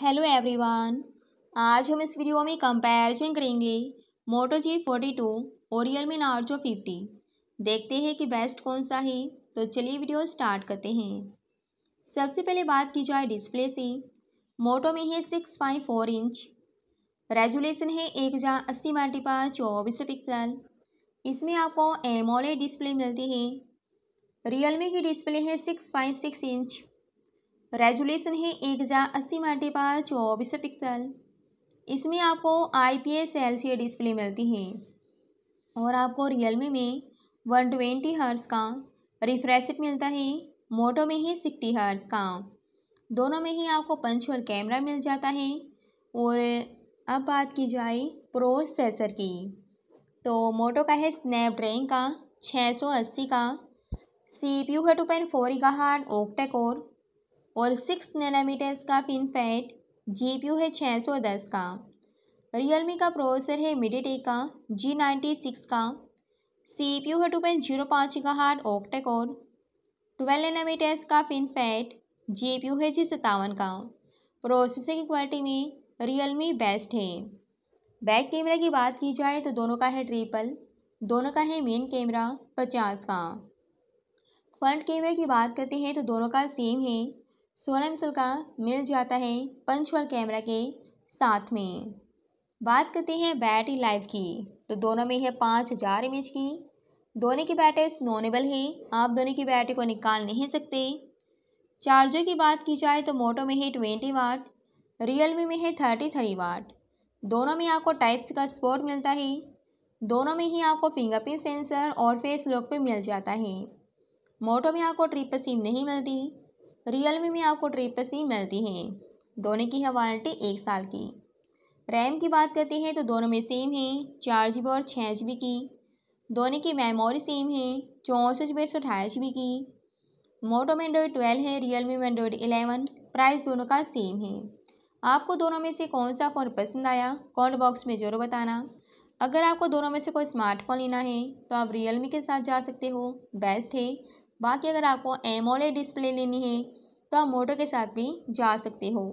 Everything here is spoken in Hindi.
हेलो एवरीवन आज हम इस वीडियो में कंपैरिजन करेंगे मोटो जी फोर्टी टू और रियलमी नार्जो फिफ्टी देखते हैं कि बेस्ट कौन सा है तो चलिए वीडियो स्टार्ट करते हैं सबसे पहले बात की जाए डिस्प्ले से मोटो में है six point four inch resolution है एक हज़ार अस्सी बाटी चौबीस पिक्सल इसमें आपको एमोले डिस्प्ले मिलती है रियलमी की डिस्प्ले है six point six inch resolution है एक हज़ार अस्सी माटे पर चौबीस पिक्सल इसमें आपको I P S L C display मिलती है और आपको रियलमी में वन ट्वेंटी हर्स का रिफ्रेशिप मिलता है मोटो में ही सिक्सटी हर्स का दोनों में ही आपको और कैमरा मिल जाता है और अब बात की जाए प्रोसेसर की तो मोटो का है स्नैपड्रैगन का छः सौ अस्सी का सी यू है टू पॉइंट फोर का हार्ड ओकटेकोर और सिक्स नैनामीटर्स का पिन पी जीपीयू है छः सौ दस का रियलमी का प्रोसेसर है मिडीटेक का जी नाइन्टी सिक्स का सीपीयू है टू पॉइंट जीरो पाँच का हार्ड ऑक्टेकोर ट्वेल्व नैनामीटर्स का पिन पी जीपीयू है जी सत्तावन का प्रोसेसर की क्वालिटी में रियलमी बेस्ट है बैक कैमरा की बात की जाए तो दोनों का है ट्रिपल दोनों का है मेन कैमरा पचास का फ्रंट कैमरे की बात करते हैं तो दोनों का सेम है सोलह मिसल का मिल जाता है पंचुअल कैमरा के साथ में बात करते हैं बैटरी लाइफ की तो दोनों में है पाँच हज़ार एम की दोनों की बैटरी नॉनेबल है आप दोनों की बैटरी को निकाल नहीं सकते चार्जर की बात की जाए तो मोटो में है ट्वेंटी वाट रियलमी में है थर्टी थ्री वाट दोनों में आपको टाइप्स का स्पोर्ट मिलता है दोनों में ही आपको फिंगरप्रिंट सेंसर और फेस लॉक पे मिल जाता है मोटो में आपको ट्रिपल सिम नहीं मिलती रियलमी में आपको ट्रिपल सी मिलती है दोनों की है वारंटी एक साल की रैम की बात करते हैं तो दोनों में सेम है चार जी और छः जी की दोनों की मेमोरी सेम है चौंसठ जी बी सौ अठाईस जी की मोटो में एंड्रॉयड ट्वेल्व है रियलमी में एंड्रॉयड एलेवन प्राइस दोनों का सेम है आपको दोनों में से कौन सा फ़ोन पसंद आया कॉमेंट बॉक्स में ज़रूर बताना अगर आपको दोनों में से कोई स्मार्टफोन लेना है तो आप रियलमी के साथ जा सकते हो बेस्ट है बाकी अगर आपको एमोले डिस्प्ले लेनी है तो आप मोटो के साथ भी जा सकते हो